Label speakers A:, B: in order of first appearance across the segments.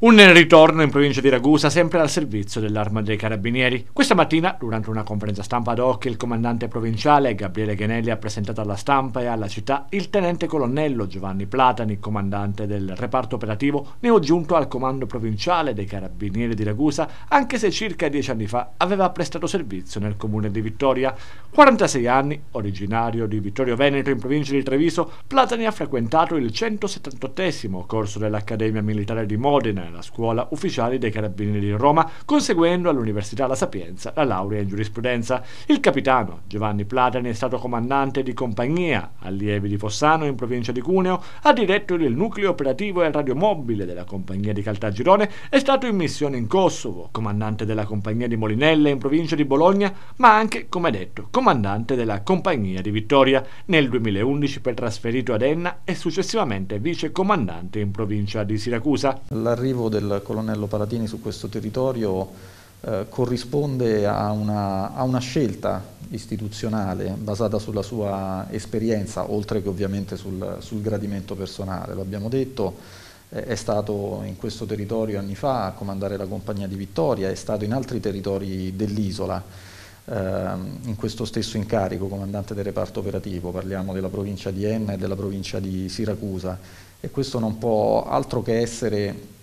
A: Un ritorno in provincia di Ragusa, sempre al servizio dell'Arma dei Carabinieri. Questa mattina, durante una conferenza stampa ad hoc, il comandante provinciale Gabriele Genelli ha presentato alla stampa e alla città il tenente colonnello Giovanni Platani, comandante del reparto operativo, neo giunto al comando provinciale dei Carabinieri di Ragusa, anche se circa dieci anni fa aveva prestato servizio nel comune di Vittoria. 46 anni, originario di Vittorio Veneto in provincia di Treviso, Platani ha frequentato il 178 corso dell'Accademia Militare di Modena nella Scuola Ufficiale dei Carabinieri di Roma, conseguendo all'Università La Sapienza la laurea in giurisprudenza. Il capitano Giovanni Platani è stato comandante di compagnia, allievi di Fossano in provincia di Cuneo, ha diretto il nucleo operativo e radiomobile della compagnia di Caltagirone, è stato in missione in Kosovo, comandante della compagnia di Molinelle in provincia di Bologna, ma anche, come detto, comandante della compagnia di Vittoria. Nel 2011 per trasferito ad Enna e successivamente vice comandante in provincia di Siracusa. L'arrivo l'arrivo del colonnello Palatini su questo territorio eh, corrisponde
B: a una, a una, scelta istituzionale basata sulla sua esperienza, oltre che ovviamente sul, sul gradimento personale. L'abbiamo detto, eh, è stato in questo territorio anni fa a comandare la compagnia di Vittoria, è stato in altri territori dell'isola ehm, in questo stesso incarico, comandante del reparto operativo, parliamo della provincia di Enna e della provincia di Siracusa e questo non può altro che essere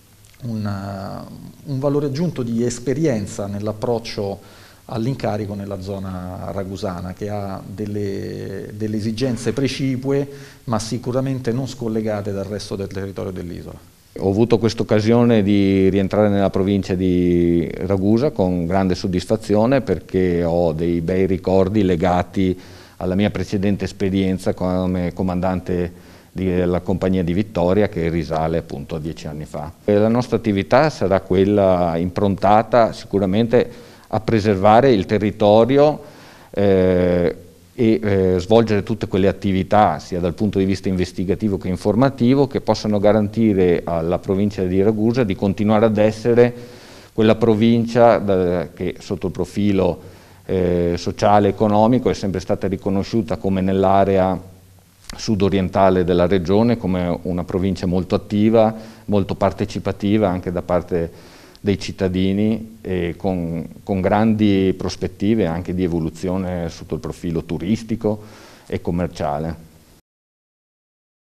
B: una, un valore aggiunto di esperienza nell'approccio all'incarico nella zona ragusana che ha delle, delle, esigenze precipue ma sicuramente non scollegate dal resto del territorio dell'isola.
C: Ho avuto questa occasione di rientrare nella provincia di Ragusa con grande soddisfazione perché ho dei bei ricordi legati alla mia precedente esperienza come comandante della eh, compagnia di Vittoria che risale appunto a dieci anni fa. E la nostra attività sarà quella improntata sicuramente a preservare il territorio eh, e eh, svolgere tutte quelle attività, sia dal punto di vista investigativo che informativo, che possano garantire alla provincia di Ragusa di continuare ad essere quella provincia da, eh, che sotto il profilo eh, sociale e economico è sempre stata riconosciuta come nell'area sudorientale della regione come una provincia molto attiva, molto partecipativa anche da parte dei cittadini e con, con grandi prospettive anche di evoluzione sotto il profilo turistico e commerciale.